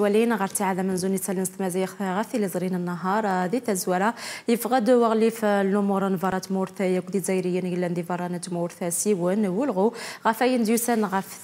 هذا من زوني منزوني ستمازي مازيغ غاثي لزرين النهار آه، دي تزوارا يفغد وغليف اللومور نفرات مورثا يكدي زايريين إلا ندي فرانت مورثا سيون ولغو غافاين ديوسان غاف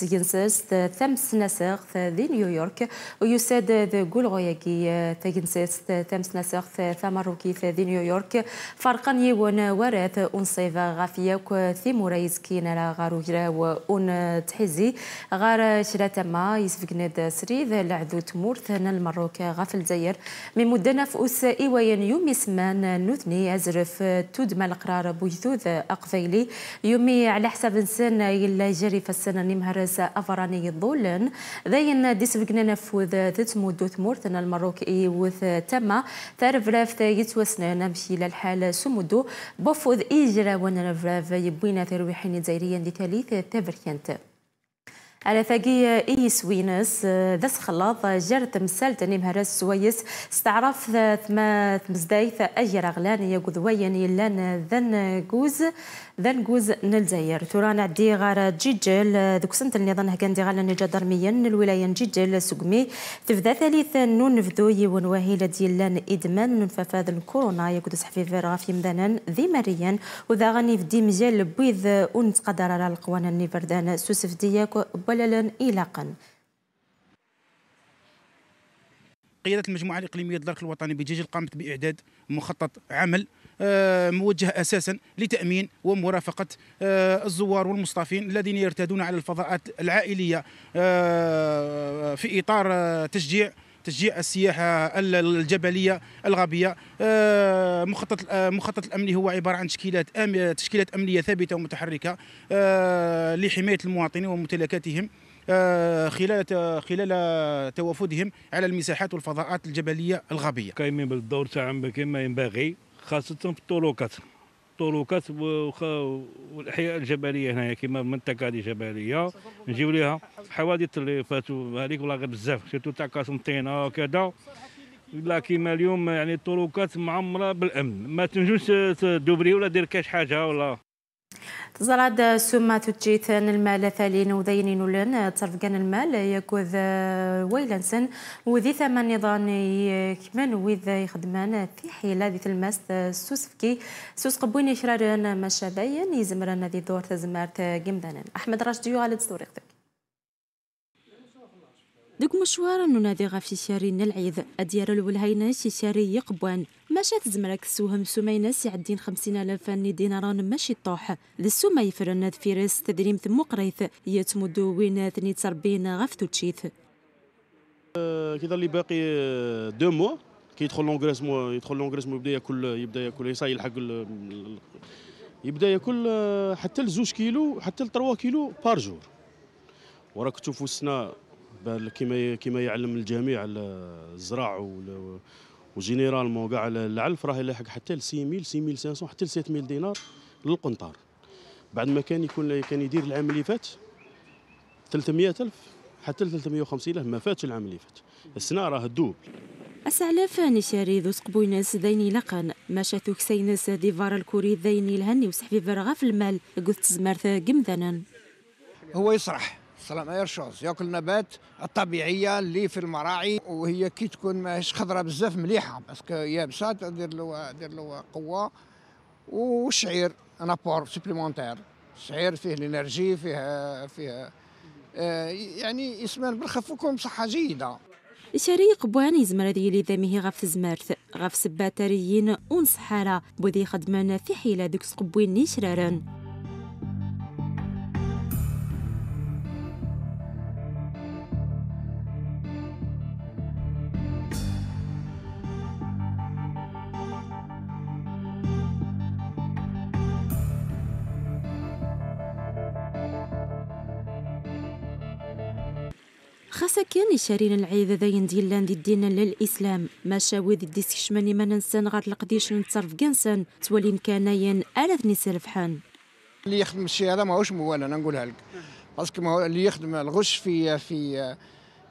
تيجنسس ثمس نساغ ذي نيويورك ويساد آه، ذي قولغو يكي تيجنسس ثمس نساغ ثمروكي ذي نيويورك فرقا يون وراث أنصيفا غافياك ثيمورا يزكينا غارو جراو أون آه، تحيزي غار شرا تما يسفقنا سري كذا لعذو تمور ثانا المروك غفل زير من مدنا في إيوين يومي سمان نوثني أزرف تودما القرار بويثوذ أقفيلي يومي على حساب إنسان يلا جري السنة نمهرس أفراني الظولن ذاين ديسفقنا نفوذ تتمو دو تمور ثانا المروك إيوث تما ثارف راف يتوسنا نمشي للحال سمدو بوفوذ إيجرا ونرف راف يبوينا ثروحين زيريا دي ثالث تفريانت على فاقي اي سوينس ذس آه، خلاط آه، جرت مسال تاني مهرس سويس استعرف ثما ثمزدايث اجر غلانية قذوين يلان ذن قوز ذن قوز نلزاير توران عدي غار جيجل ذوك آه، سنت اللي ظن هكان دي غالا نجا درميا الولاية جيجل سقمي تبدا ثالث نون فدوي ونواهي لدي لان ادمان نون ننففاذ الكورونا يقود سحفيف غافي مدانا ذي ماريا وذا غني في ديمجال بويذ ونتقدر على القوانا نيفردان سوسف دياك وللا إيلاقا قيادة المجموعة الإقليمية للدرك الوطني بجيجل قامت بإعداد مخطط عمل آه، موجه اساسا لتامين ومرافقه آه، الزوار والمصطفين الذين يرتادون على الفضاءات العائليه آه، في اطار تشجيع تشجيع السياحه الجبليه الغابيه آه، مخطط آه، مخطط الامني هو عباره عن تشكيلات تشكيلات امنيه ثابته ومتحركه آه، لحمايه المواطنين وممتلكاتهم خلال خلال توافدهم على المساحات والفضاءات الجبليه الغابيه. قايمين بالدور تاعهم كما ينبغي خاصه في الطرقات الطول وكسب والاحياء الجبليه هنايا كما المنطقه هذه جبليه نجيو ليها حوادث اللي فاتوا هذيك والله غير بزاف سيرتو تاع كاسمطينه وكذا لا كيما اليوم يعني الطرقات معمره بالامن ما تنجوش تدبري ولا دير كاش حاجه ولا زراد سما تجيثن المال ثالين وذين نولن ترفقان المال يكوذ آه، ويلنسن وذي ثمان نظام كمان وذ يخدمان في حيلة ذي تلمس آه، سوسفكي سوس قبوين يشرارن مشابين يزمرن ذي دور تزمارت آه، قمدانن أحمد راشديو على دستور دك مشوار ننادي غا في سياري نلعيذ أديار الولهينا شاري يقبوان باش تزمرك السهم سمي ناس يعدين خمسين ألف فاني ديناران ماشي طوح للسوما يفرن فيرس تدريم ثم قريث يتمدو وين ثني تربين غفتو تشيث أه، كيظل اللي باقي أه، دو موا كيدخل لونغريس مو يدخل لونغريس مو يبدا ياكل يبدا ياكل يصاي يلحق يبدا ياكل أه، حتى لزوج كيلو حتى لتروا كيلو بار جور وراك تشوفوا السنه كما كما يعلم الجميع الزراع وجينيرالمون كاع العلف راه يلحق حتى ل 6000 6500 حتى ل 7000 دينار للقنطار بعد ما كان يكون كان يدير العام اللي فات 300000 حتى ل 350 ما فاتش العام اللي فات السنه راه الدوبل أسعلاف نشاري ذو سقبوينس ذيني لقن ماشا ثوكسينس ديفار الكوري ذيني الهني وسحفي فرغا في المال قلت زمارثا قمذنا هو يصرح السلام رشوز ياكل النبات الطبيعيه اللي في المراعي وهي كي تكون ماهيش خضره بزاف مليحه باسكو يابسه دير له دير له قوه والشعير انا بور سوبليمونتير الشعير فيه الانرجي فيه فيه آه، يعني يسمن بالخف وكون بصحه جيده شاري قبواني زمر ذي اللي ذمه غف زمرت غف سباتريين ونصحارة بودي خدمان في حيلة ذوك سقبوين نشرارن خاصة كان شارين العيدة ديال دي الدين للإسلام ما شاوي دي ديسكشماني ما ننسان غاد لقديش نتصرف كنسان تولين كانايا ألف نسير فحان اللي يخدم الشيء هذا ماهوش موال أنا نقولها لك باسكو ما هو اللي يخدم الغش في في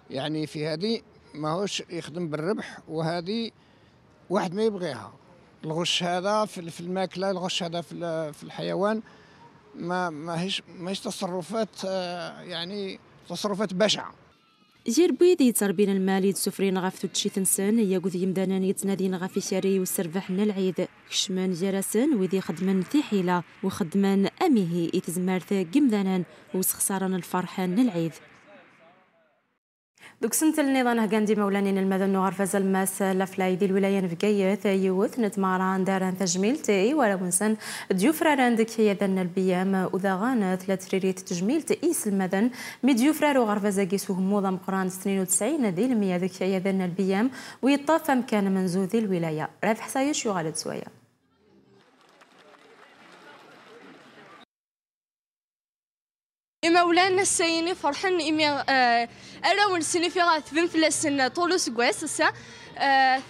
يعني في هذه ماهوش يخدم بالربح وهذه واحد ما يبغيها الغش هذا في الماكله الغش هذا في الحيوان ما ماهيش ماهيش تصرفات آه، يعني تصرفات بشعه جير بيدي تربين المالي تسفرين غفتو تشي تنسان هي قد يمدانان يتنادين غفي شاري وسربح العيد كشمان جرسان وذي خدمان في حيلة وخدمان أميه يتزمار ثا قمدانان وسخساران الفرحان العيد دوك سنت النظام ندي مولانين المدن غرفة الماس ديال الولاية نفقيت يوث نتماران داران تجميلتي ولا ونسان ديوف راندك هي ذن البيام وذاغان ثلاث ريريت تجميل إيس المدن مي ديوف رارو غرفة زاقي سوهموضة مقران 92 دي المية ذك هي ذن البيام ويطاف مكان منزوذي الولاية رابح شو يغالد سويه ولان السيني فرحن إمي آه، أراون سيني في غاث فين فلسن طولوس قواس السا آه،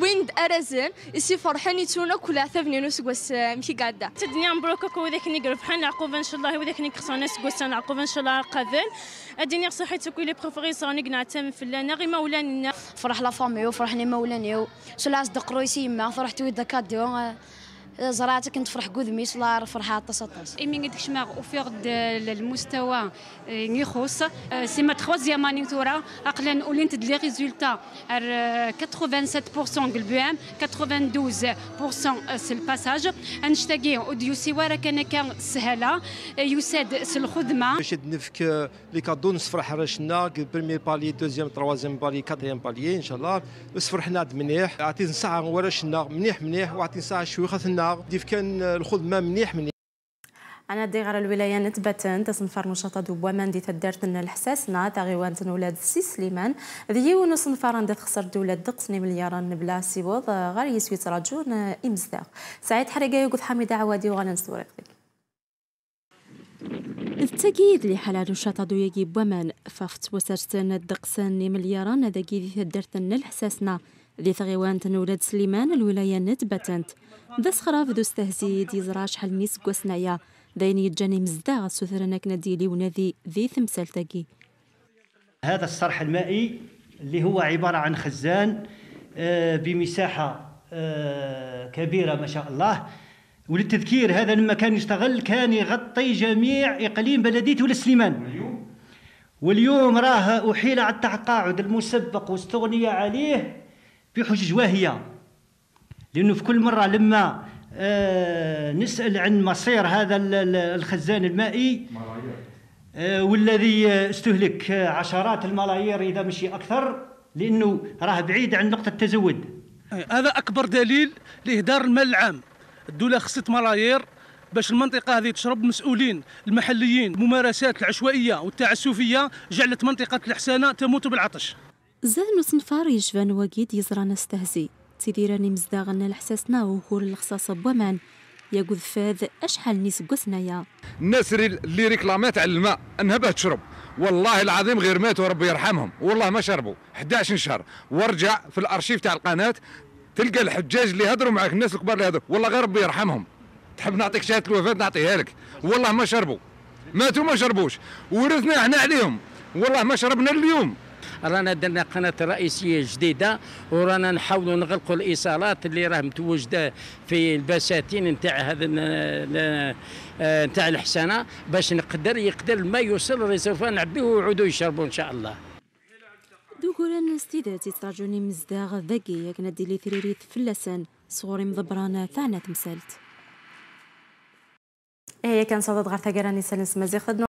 ويند أرزن إسي فرحن يتونا كل ثبني نوس قواس آه، مشي قادة تدنيا كو ذاك نقرب حن عقوبة إن شاء الله وذاك نقصان ناس قواس عقوبة إن شاء الله قذن أديني صحيت لي بروفيري صاني قناتم في لنا غي مولان فرح لا فامي وفرحني مولاني سلاس دقرويسي ما فرحت ويدا كاديو زرعتها فرح كود ميسلار فرحة طاس طاس إمي قد كشما أوفيغ المستوى نيخوص آه، سيما تخوز يماني تورا أقلن أولين لي ريزولتا 87% أم 92% سلباساج أنشتاقي وديوسي سيوارا كان كان سهلة آه، يساد سلخدمة باش نفك آه، لي كادو نسفرح راشنا بريمير بالي دوزيام تروازيام بالي كاتريام بالي إن شاء الله نسفرحنا دمنيح عطيت ساعة ورشنا منيح منيح مليح وعطيت ساعة شوي خاطرنا تاعنا ديف كان الخدمه منيح مني انا ديغر الولايه نتبتن تصنفر نشاطات بومان دي تدارتن الحساسنا تاغيوان ولاد سي سليمان ذيو نصنفر عند خسر دولة دقسني ملياران بلا سيوض غير يسوي تراجون امزداغ سعيد حريقه يقول حميد عوادي وغالا نسوريق التأكيد لحالة دو يجيب ومن فافت وسرسن الدقسن ملياران ذا كيدي تدرتن الحساسنا اللي تغيوان تنولد سليمان الولاية نت باتنت ذا سخراف ذو استهزي دي زرا شحال نيس قوسنايا داين يجاني مزداغ سوثرنا نديلي ونذي ذي تمثال تاكي هذا الصرح المائي اللي هو عبارة عن خزان آه، بمساحة آه، كبيرة ما شاء الله وللتذكير هذا لما كان يشتغل كان يغطي جميع إقليم بلدية ولا سليمان واليوم راه أحيل على التقاعد المسبق واستغني عليه في حجج واهيه لانه في كل مره لما آه، نسال عن مصير هذا الخزان المائي آه، والذي استهلك عشرات الملايير اذا مشي اكثر لانه راه بعيد عن نقطه التزود هذا اكبر دليل لاهدار المال العام الدوله خصت ملايير باش المنطقة هذه تشرب مسؤولين المحليين ممارسات العشوائية والتعسفية جعلت منطقة الحسانة تموت بالعطش زان وصنفار يجفان وقيد يزران استهزي تيديراني مزداغنا الحساسنا وهور الخصاصة بومان يا قذفاذ اشحال نيس قسنايا الناس اللي ريكلامات على الماء انها باه تشرب والله العظيم غير ماتوا ربي يرحمهم والله ما شربوا 11 شهر وارجع في الارشيف تاع القناه تلقى الحجاج اللي هضروا معك الناس الكبار اللي هضروا والله غير ربي يرحمهم تحب نعطيك شهاده الوفاه نعطيها لك والله ما شربوا ماتوا ما شربوش ورثنا احنا عليهم والله ما شربنا اليوم رانا درنا قناه رئيسيه جديده ورانا نحاولوا نغلقوا الايصالات اللي راه متوجده في البساتين نتاع هذا آه، نتاع الحسنه باش نقدر يقدر الماء يوصل سوف نعبيه ويعودوا يشربوا ان شاء الله دوكوران استيدات يتراجوني مزداغ ذكي ياك ديلي لي ثريريت فلسان صغوري مضبرانا ثانات مسالت ايه كان صدد غير قراني سلس مزيخ